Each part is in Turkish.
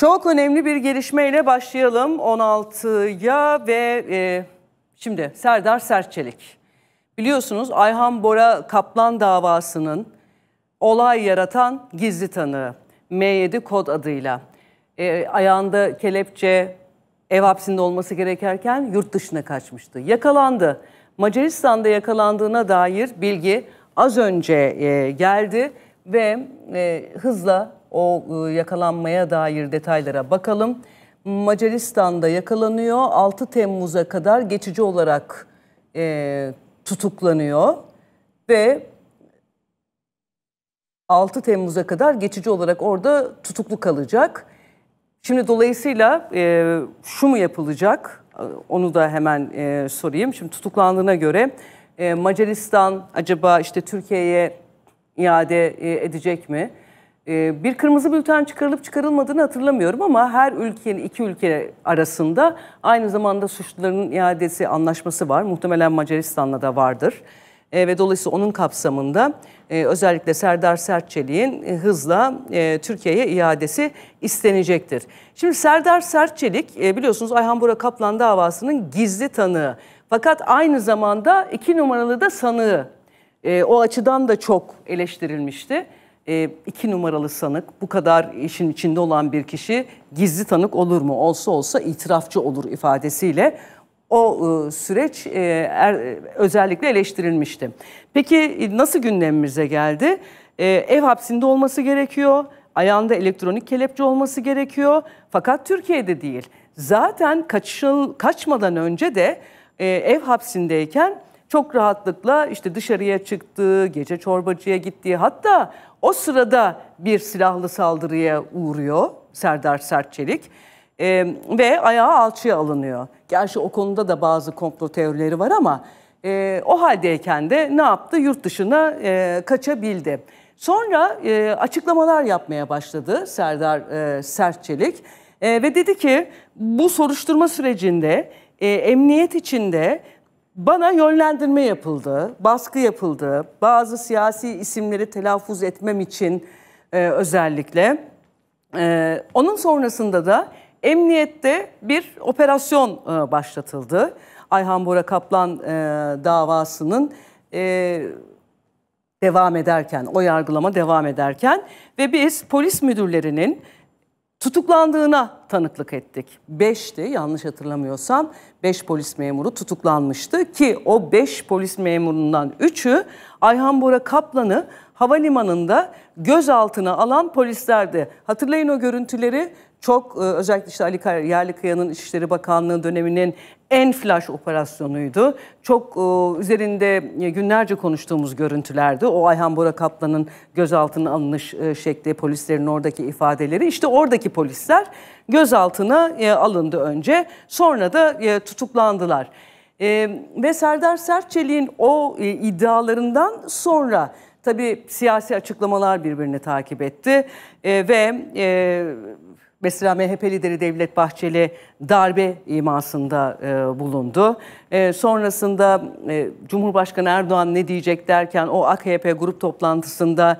Çok önemli bir gelişmeyle başlayalım 16'ya ve e, şimdi Serdar Serçelik. Biliyorsunuz Ayhan Bora Kaplan davasının olay yaratan gizli tanığı M7 kod adıyla. E, ayağında kelepçe ev hapsinde olması gerekerken yurt dışına kaçmıştı. Yakalandı. Macaristan'da yakalandığına dair bilgi az önce e, geldi ve e, hızla o e, yakalanmaya dair detaylara bakalım. Macaristan'da yakalanıyor. 6 Temmuz'a kadar geçici olarak e, tutuklanıyor ve 6 Temmuz'a kadar geçici olarak orada tutuklu kalacak. Şimdi dolayısıyla e, şu mu yapılacak? Onu da hemen e, sorayım. Şimdi tutuklandığına göre e, Macaristan acaba işte Türkiye'ye iade e, edecek mi? Ee, bir kırmızı bülten çıkarılıp çıkarılmadığını hatırlamıyorum ama her ülkenin iki ülke arasında aynı zamanda suçluların iadesi anlaşması var. Muhtemelen Macaristan'la da vardır. E, ve dolayısıyla onun kapsamında e, özellikle Serdar Sertçelik'in e, hızla e, Türkiye'ye iadesi istenecektir. Şimdi Serdar Sertçelik e, biliyorsunuz Ayhan Bora Kaplan davasının gizli tanığı. Fakat aynı zamanda iki numaralı da sanığı. E, o açıdan da çok eleştirilmişti e, iki numaralı sanık bu kadar işin içinde olan bir kişi gizli tanık olur mu? Olsa olsa itirafçı olur ifadesiyle o e, süreç e, er, özellikle eleştirilmişti. Peki e, nasıl gündemimize geldi? E, ev hapsinde olması gerekiyor. Ayağında elektronik kelepçe olması gerekiyor. Fakat Türkiye'de değil. Zaten kaçıl, kaçmadan önce de e, ev hapsindeyken çok rahatlıkla işte dışarıya çıktığı, gece çorbacıya gittiği hatta o sırada bir silahlı saldırıya uğruyor Serdar Sertçelik e, ve ayağı alçıya alınıyor. Gerçi o konuda da bazı komplo teorileri var ama e, o haldeyken de ne yaptı? Yurt dışına e, kaçabildi. Sonra e, açıklamalar yapmaya başladı Serdar e, Sertçelik e, ve dedi ki bu soruşturma sürecinde e, emniyet içinde bana yönlendirme yapıldı, baskı yapıldı. Bazı siyasi isimleri telaffuz etmem için e, özellikle. E, onun sonrasında da emniyette bir operasyon e, başlatıldı. Ayhan Bora Kaplan e, davasının e, devam ederken, o yargılama devam ederken ve biz polis müdürlerinin tutuklandığına tanıklık ettik. Beşti yanlış hatırlamıyorsam. Beş polis memuru tutuklanmıştı ki o beş polis memurundan üçü Ayhan Bora Kaplan'ı havalimanında gözaltına alan polisler Hatırlayın o görüntüleri çok e, özellikle işte Ali Yerlikaya'nın İçişleri Bakanlığı döneminin en flash operasyonuydu. Çok e, üzerinde e, günlerce konuştuğumuz görüntülerdi. O Ayhan Bora Kaplan'ın gözaltına alınış şekli, polislerin oradaki ifadeleri. İşte oradaki polisler gözaltına alındı önce. Sonra da tutuklandılar. Ve Serdar Serçelik'in o iddialarından sonra... Tabii siyasi açıklamalar birbirini takip etti e, ve e, mesela MHP lideri Devlet Bahçeli darbe imasında e, bulundu. E, sonrasında e, Cumhurbaşkanı Erdoğan ne diyecek derken o AKP grup toplantısında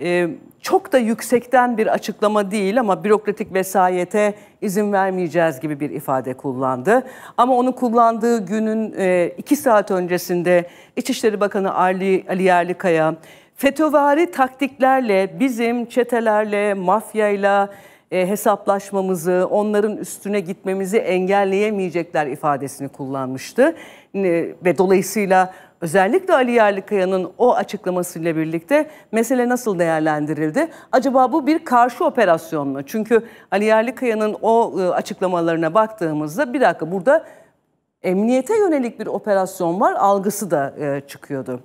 ee, çok da yüksekten bir açıklama değil ama bürokratik vesayete izin vermeyeceğiz gibi bir ifade kullandı. Ama onu kullandığı günün e, iki saat öncesinde İçişleri Bakanı Ali, Ali Yerlikaya FETÖ'vari taktiklerle bizim çetelerle, mafyayla, e, hesaplaşmamızı, onların üstüne gitmemizi engelleyemeyecekler ifadesini kullanmıştı. E, ve dolayısıyla özellikle Ali Yerlikaya'nın o açıklamasıyla birlikte mesele nasıl değerlendirildi? Acaba bu bir karşı operasyon mu? Çünkü Ali Yerlikaya'nın o e, açıklamalarına baktığımızda bir dakika burada emniyete yönelik bir operasyon var algısı da e, çıkıyordu.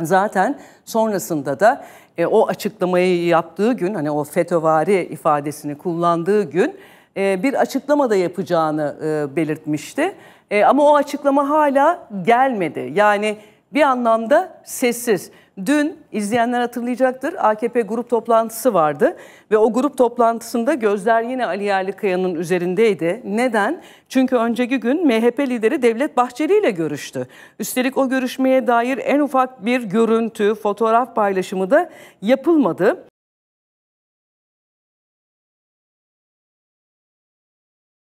Zaten sonrasında da e, o açıklamayı yaptığı gün hani o FETÖ'vari ifadesini kullandığı gün e, bir açıklama da yapacağını e, belirtmişti. E, ama o açıklama hala gelmedi. Yani bir anlamda sessiz. Dün izleyenler hatırlayacaktır AKP grup toplantısı vardı ve o grup toplantısında gözler yine Ali Yerlikaya'nın üzerindeydi. Neden? Çünkü önceki gün MHP lideri Devlet Bahçeli ile görüştü. Üstelik o görüşmeye dair en ufak bir görüntü, fotoğraf paylaşımı da yapılmadı.